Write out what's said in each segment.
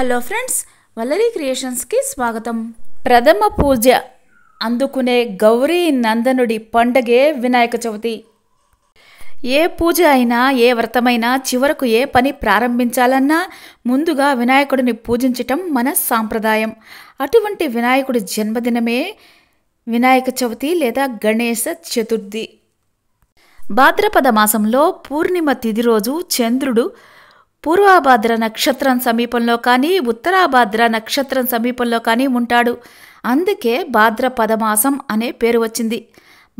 hello friends వల్లరి క్రియేషన్స్కి స్వాగతం ప్రథమ పూజ అందుకునే గౌరీ నందనుడి పండగే వినాయక చవితి ఏ పూజ అయినా ఏ వ్రతమైనా చివరకు ఏ పని ప్రారంభించాలన్నా ముందుగా వినాయకుడిని పూజించటం మన సాంప్రదాయం అటువంటి వినాయకుడి జన్మదినమే వినాయక చవితి లేదా గణేశ చతుర్థి భాద్రపద మాసంలో పూర్ణిమ తిథి రోజు చంద్రుడు పూర్వాభాద్ర నక్షత్రం సమీపంలో కానీ ఉత్తరాభాద్ర నక్షత్రం సమీపంలో కానీ ఉంటాడు అందుకే భాద్రపద మాసం అనే పేరు వచ్చింది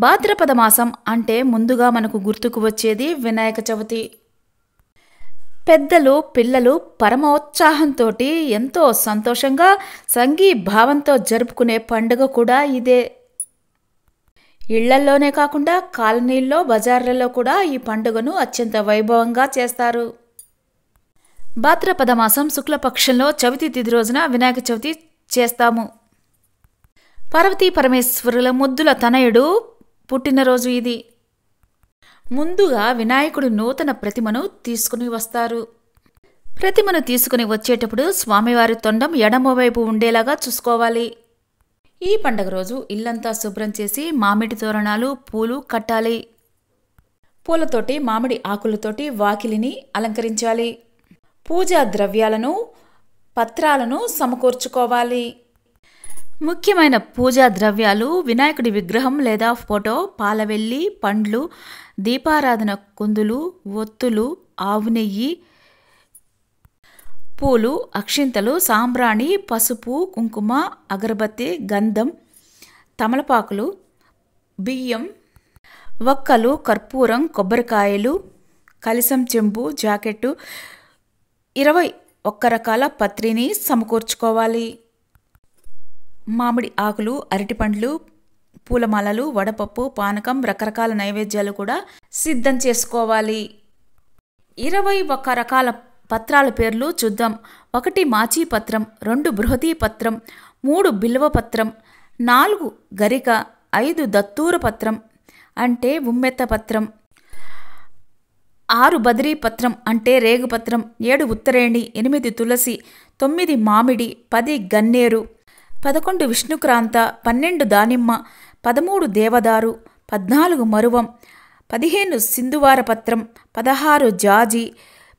భాద్రపద మాసం అంటే ముందుగా మనకు గుర్తుకు వచ్చేది వినాయక చవితి పెద్దలు పిల్లలు పరమోత్సాహంతో ఎంతో సంతోషంగా సంగీ భావంతో జరుపుకునే పండుగ కూడా ఇదే ఇళ్లల్లోనే కాకుండా కాలనీల్లో బజార్లలో కూడా ఈ పండుగను అత్యంత వైభవంగా చేస్తారు భాద్రపద మాసం శుక్లపక్షంలో చవితి తిథి రోజున వినాయక చవితి చేస్తాము పార్వతీ పరమేశ్వరుల ముద్దుల తనయుడు పుట్టినరోజు ఇది ముందుగా వినాయకుడు నూతన ప్రతిమను తీసుకుని వస్తారు ప్రతిమను తీసుకుని వచ్చేటప్పుడు స్వామివారి తొండం ఎడమవైపు ఉండేలాగా చూసుకోవాలి ఈ పండగ రోజు ఇల్లంతా శుభ్రం చేసి మామిడి తోరణాలు పూలు కట్టాలి పూలతోటి మామిడి ఆకులతోటి వాకిలిని అలంకరించాలి పూజా ద్రవ్యాలను పత్రాలను సమకూర్చుకోవాలి ముఖ్యమైన పూజా ద్రవ్యాలు వినాయకుడి విగ్రహం లేదా ఫోటో పాలవెల్లి పండ్లు దీపారాధన కుందులు ఒత్తులు ఆవు నెయ్యి పూలు అక్షింతలు సాంబ్రాణి పసుపు కుంకుమ అగరబత్తి గంధం తమలపాకులు బియ్యం వక్కలు కర్పూరం కొబ్బరికాయలు కలిసం చెంబు జాకెట్టు ఇరవై ఒక్క రకాల పత్రిని సమకూర్చుకోవాలి మామిడి ఆకులు అరటిపండ్లు పూలమాలలు వడపప్పు పానకం రకరకాల నైవేద్యాలు కూడా సిద్ధం చేసుకోవాలి ఇరవై ఒక్క రకాల పత్రాల పేర్లు చూద్దాం ఒకటి మాచీ పత్రం రెండు బృహతీ పత్రం మూడు బిల్వ పత్రం నాలుగు గరిక ఐదు దత్తూర పత్రం అంటే ఉమ్మెత్త పత్రం ఆరు బదిరీ పత్రం అంటే రేగుపత్రం ఏడు ఉత్తరేణి ఎనిమిది తులసి తొమ్మిది మామిడి పది గన్నేరు పదకొండు విష్ణుక్రాంత పన్నెండు దానిమ్మ పదమూడు దేవదారు పద్నాలుగు మరువం పదిహేను సింధువార పత్రం పదహారు జాజి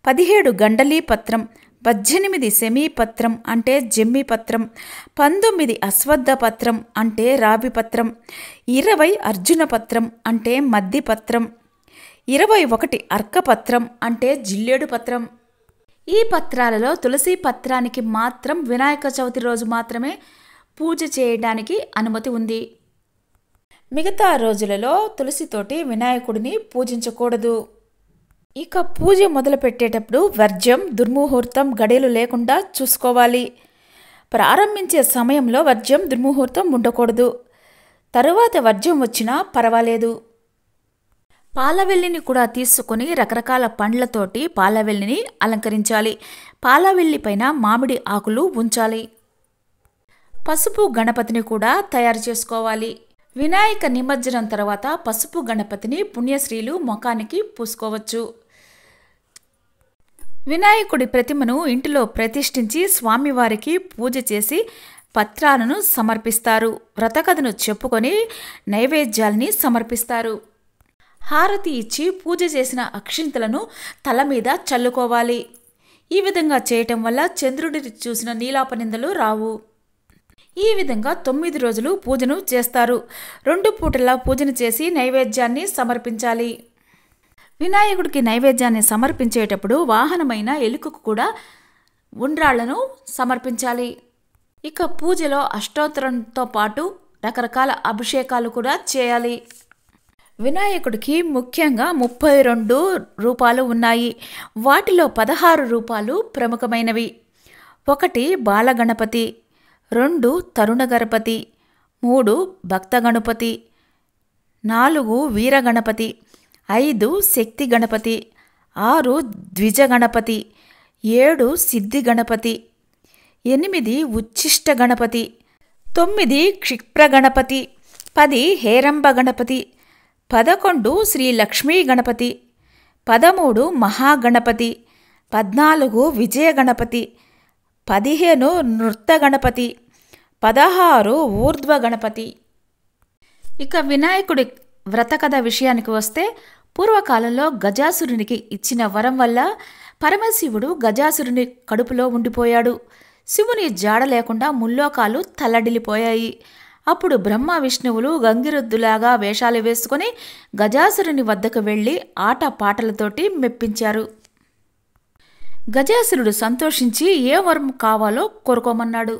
పదిహేడు గండలీ పత్రం పద్దెనిమిది సెమీపత్రం అంటే జమ్మిపత్రం పంతొమ్మిది అశ్వద్ధపత్రం అంటే రాబిపత్రం ఇరవై అర్జునపత్రం అంటే మద్దిపత్రం ఇరవై ఒకటి అర్కపత్రం అంటే జిల్లేడు పత్రం ఈ పత్రాలలో తులసి పత్రానికి మాత్రం వినాయక చవితి రోజు మాత్రమే పూజ చేయడానికి అనుమతి ఉంది మిగతా రోజులలో తులసితోటి వినాయకుడిని పూజించకూడదు ఇక పూజ మొదలుపెట్టేటప్పుడు వర్జ్యం దుర్ముహూర్తం గడియలు లేకుండా చూసుకోవాలి ప్రారంభించే సమయంలో వర్జ్యం దుర్ముహూర్తం ఉండకూడదు తరువాత వర్జ్యం వచ్చినా పర్వాలేదు పాలవెల్లిని కూడా తీసుకొని రకరకాల పండ్లతోటి పాలవెల్లిని అలంకరించాలి పాలవెల్లి పైన మామిడి ఆకులు ఉంచాలి పసుపు గణపతిని కూడా తయారు చేసుకోవాలి వినాయక నిమజ్జనం తర్వాత పసుపు గణపతిని పుణ్యశ్రీలు ముఖానికి పూసుకోవచ్చు వినాయకుడి ప్రతిమను ఇంటిలో ప్రతిష్ఠించి స్వామివారికి పూజ చేసి పత్రాలను సమర్పిస్తారు వ్రతకథను చెప్పుకొని నైవేద్యాలని సమర్పిస్తారు హారతి ఇచ్చి పూజ చేసిన అక్షింతలను తల మీద చల్లుకోవాలి ఈ విధంగా చేయటం వల్ల చంద్రుడిని చూసిన నీలాపనిందలు రావు ఈ విధంగా తొమ్మిది రోజులు పూజను చేస్తారు రెండు పూటలా పూజను చేసి నైవేద్యాన్ని సమర్పించాలి వినాయకుడికి నైవేద్యాన్ని సమర్పించేటప్పుడు వాహనమైన ఎలుకకు కూడా ఉండ్రాళ్లను సమర్పించాలి ఇక పూజలో అష్టోత్తరంతో పాటు రకరకాల అభిషేకాలు కూడా చేయాలి వినాయకుడికి ముఖ్యంగా ముప్పై రెండు రూపాలు ఉన్నాయి వాటిలో పదహారు రూపాలు ప్రముఖమైనవి ఒకటి బాలగణపతి రెండు తరుణ గణపతి మూడు భక్త గణపతి నాలుగు వీర గణపతి ఐదు శక్తి గణపతి ఆరు ద్విజ గణపతి ఏడు సిద్ధి గణపతి ఎనిమిది ఉచ్ఛిష్ట గణపతి తొమ్మిది క్షిప్ర గణపతి పది హేరంబ గణపతి పదకొండు శ్రీ లక్ష్మీ గణపతి పదమూడు మహాగణపతి పద్నాలుగు విజయ గణపతి పదిహేను నృత్య గణపతి పదహారు ఊర్ధ్వ గణపతి ఇక వినాయకుడి వ్రతకథ విషయానికి వస్తే పూర్వకాలంలో గజాసురునికి ఇచ్చిన వరం వల్ల పరమశివుడు గజాసురుని కడుపులో ఉండిపోయాడు శివుని జాడ లేకుండా ముల్లోకాలు తల్లడిలిపోయాయి అప్పుడు బ్రహ్మ విష్ణువులు గంగిరొద్దులాగా వేషాలు వేసుకుని గజాసురుని వద్దకు వెళ్ళి ఆట పాటలతోటి మెప్పించారు గజాసురుడు సంతోషించి ఏ వరం కావాలో కోరుకోమన్నాడు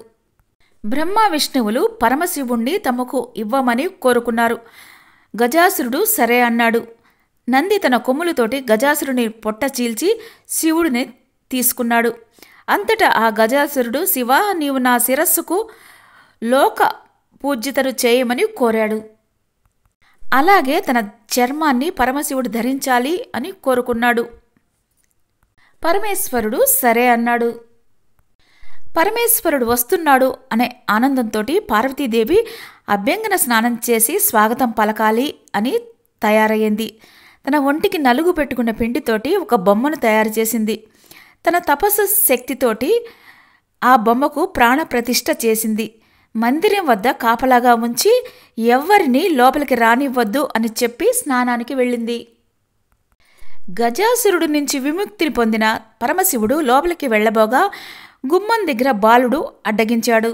బ్రహ్మ విష్ణువులు పరమశివుణ్ణి తమకు ఇవ్వమని కోరుకున్నారు గజాసురుడు సరే అన్నాడు నంది తన కొమ్ములతోటి గజాసురుని పొట్ట చీల్చి శివుడిని తీసుకున్నాడు అంతటా ఆ గజాసురుడు శివ నీవు నా శిరస్సుకు లోక పూజ్యతను చేయమని కోరాడు అలాగే తన చర్మాన్ని పరమశివుడు ధరించాలి అని కోరుకున్నాడు పరమేశ్వరుడు సరే అన్నాడు పరమేశ్వరుడు వస్తున్నాడు అనే ఆనందంతో పార్వతీదేవి అభ్యంగన స్నానం చేసి స్వాగతం పలకాలి అని తయారయ్యింది తన ఒంటికి నలుగు పెట్టుకున్న పిండితోటి ఒక బొమ్మను తయారు చేసింది తన తపస్సు శక్తితోటి ఆ బొమ్మకు ప్రాణప్రతిష్ఠ చేసింది మందిరం వద్ద కాపలాగా ఉంచి ఎవ్వరినీ లోపలికి రానివ్వద్దు అని చెప్పి స్నానానికి వెళ్ళింది గజాసురుడు నుంచి విముక్తిని పొందిన పరమశివుడు లోపలికి వెళ్ళబోగా గుమ్మం దగ్గర బాలుడు అడ్డగించాడు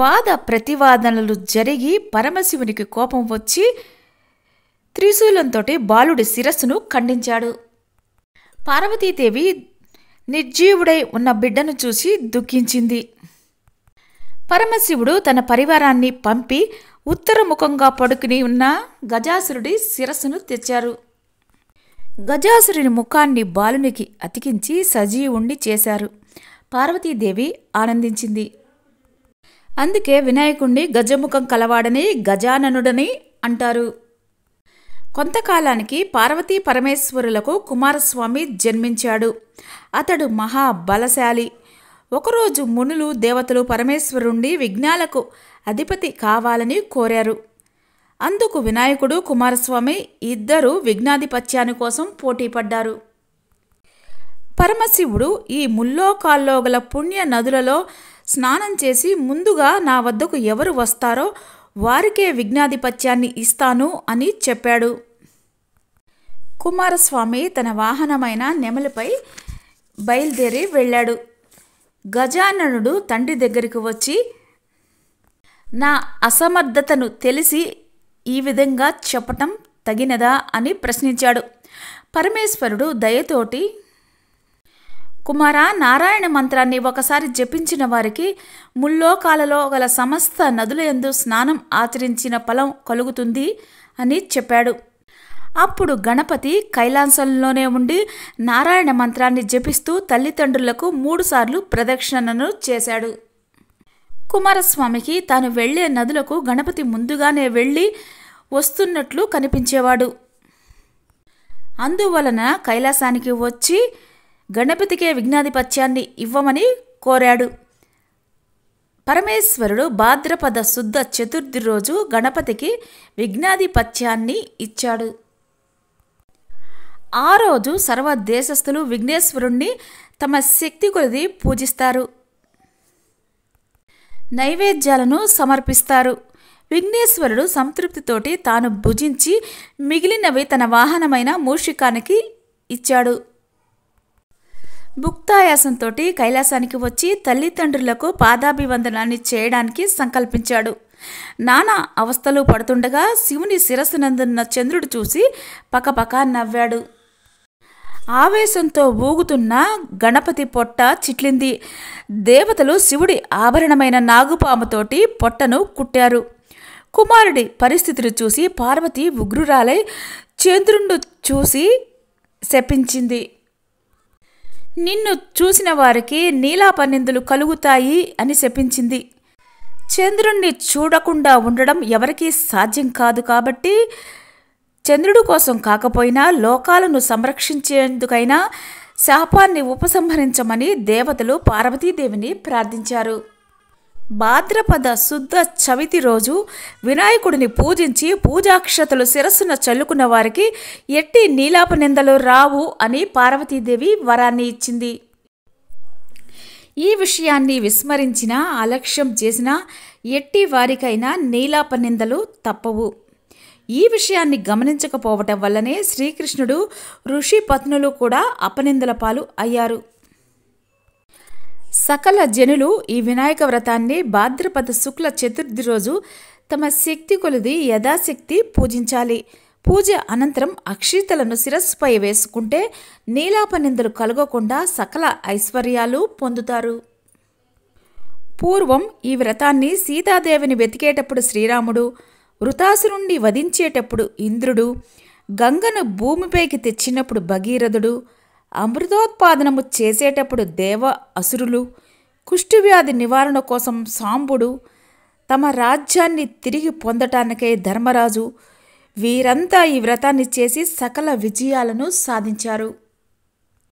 వాద ప్రతివాదనలు జరిగి పరమశివునికి కోపం వచ్చి త్రిశూలంతో బాలుడి శిరస్సును ఖండించాడు పార్వతీదేవి నిర్జీవుడై ఉన్న బిడ్డను చూసి దుఃఖించింది పరమశివుడు తన పరివారాన్ని పంపి ఉత్తరముఖంగా పడుకుని ఉన్న గజాసురుడి శిరస్సును తెచ్చారు గజాసురుని ముఖాన్ని బాలునికి అతికించి సజీవుణ్ణి చేశారు పార్వతీదేవి ఆనందించింది అందుకే వినాయకుణ్ణి గజముఖం కలవాడని గజాననుడని అంటారు కొంతకాలానికి పార్వతీ పరమేశ్వరులకు కుమారస్వామి జన్మించాడు అతడు మహాబలశాలి ఒకరోజు మునులు దేవతలు పరమేశ్వరుణ్ణి విఘ్నాలకు అధిపతి కావాలని కోరారు అందుకు వినాయకుడు కుమారస్వామి ఇద్దరు విఘ్నాధిపత్యాని కోసం పోటీపడ్డారు పరమశివుడు ఈ ముల్లోకాల్లో గల పుణ్య నదులలో స్నానం చేసి ముందుగా నా వద్దకు ఎవరు వస్తారో వారికే విఘ్నాధిపత్యాన్ని ఇస్తాను అని చెప్పాడు కుమారస్వామి తన వాహనమైన నెమలిపై బయలుదేరి వెళ్ళాడు గజాననుడు తండ్రి దగ్గరికి వచ్చి నా అసమర్థతను తెలిసి ఈ విధంగా చెప్పటం తగినదా అని ప్రశ్నించాడు పరమేశ్వరుడు దయతోటి కుమార నారాయణ మంత్రాన్ని ఒకసారి జపించిన వారికి ముల్లోకాలలో గల సమస్త నదుల ఎందు స్నానం ఆచరించిన ఫలం కలుగుతుంది అని చెప్పాడు అప్పుడు గణపతి కైలాసంలోనే ఉండి నారాయణ మంత్రాన్ని జపిస్తూ తల్లిదండ్రులకు మూడుసార్లు ప్రదక్షిణను చేశాడు కుమారస్వామికి తాను వెళ్లే నదులకు గణపతి ముందుగానే వెళ్ళి వస్తున్నట్లు కనిపించేవాడు అందువలన కైలాసానికి వచ్చి గణపతికే విఘ్నాధిపత్యాన్ని ఇవ్వమని కోరాడు పరమేశ్వరుడు భాద్రపద శుద్ధ చతుర్థి రోజు గణపతికి విఘ్నాధిపత్యాన్ని ఇచ్చాడు ఆ రోజు సర్వ దేశస్థులు విఘ్నేశ్వరుణ్ణి తమ శక్తి కొలిది పూజిస్తారు నైవేద్యాలను సమర్పిస్తారు విఘ్నేశ్వరుడు సంతృప్తితోటి తాను భుజించి మిగిలినవి తన వాహనమైన మూషికానికి ఇచ్చాడు భుక్తాయాసంతో కైలాసానికి వచ్చి తల్లిదండ్రులకు పాదాభివందనాన్ని చేయడానికి సంకల్పించాడు నానా అవస్థలు పడుతుండగా శివుని శిరస్సు నందున్న చంద్రుడు చూసి పకపక నవ్వాడు ఆవేశంతో ఊగుతున్న గణపతి పొట్ట చిట్లింది దేవతలు శివుడి ఆభరణమైన నాగుపాముతోటి పొట్టను కుట్టారు కుమారుడి పరిస్థితిని చూసి పార్వతి ఉగ్రురాలై చంద్రుణ్ణి చూసి శపించింది నిన్ను చూసిన వారికి నీలాపనిందులు కలుగుతాయి అని శపించింది చంద్రుణ్ణి చూడకుండా ఉండడం ఎవరికీ సాధ్యం కాదు కాబట్టి చంద్రుడు కోసం కాకపోయినా లోకాలను సంరక్షించేందుకైనా శాపాన్ని ఉపసంహరించమని దేవతలు పార్వతీదేవిని ప్రార్థించారు భాద్రపద శుద్ధ చవితి రోజు వినాయకుడిని పూజించి పూజాక్షతలు శిరస్సున చల్లుకున్న వారికి ఎట్టి నీలాప నిందలు రావు అని పార్వతీదేవి వరాన్ని ఇచ్చింది ఈ విషయాన్ని విస్మరించినా అలక్ష్యం చేసినా ఎట్టి వారికైనా నీలాప నిందలు తప్పవు ఈ విషయాన్ని గమనించకపోవటం వల్లనే శ్రీకృష్ణుడు ఋషి పత్నులు కూడా అపనిందల పాలు అయ్యారు సకల జనులు ఈ వినాయక వ్రతాన్ని భాద్రపద శుక్ల చతుర్థి రోజు తమ శక్తి కొలిది యథాశక్తి పూజించాలి పూజ అనంతరం అక్షితలను శిరస్సుపై వేసుకుంటే నీలాపనిందలు కలగకుండా సకల ఐశ్వర్యాలు పొందుతారు పూర్వం ఈ వ్రతాన్ని సీతాదేవిని వెతికేటప్పుడు శ్రీరాముడు వృతాసురుణ్ణి వధించేటప్పుడు ఇంద్రుడు గంగను భూమిపైకి తెచ్చినప్పుడు భగీరథుడు అమృతోత్పాదనము చేసేటప్పుడు దేవ అసురులు కుష్ఠువ్యాధి నివారణ కోసం సాంబుడు తమ రాజ్యాన్ని తిరిగి పొందటానికే ధర్మరాజు వీరంతా ఈ వ్రతాన్ని చేసి సకల విజయాలను సాధించారు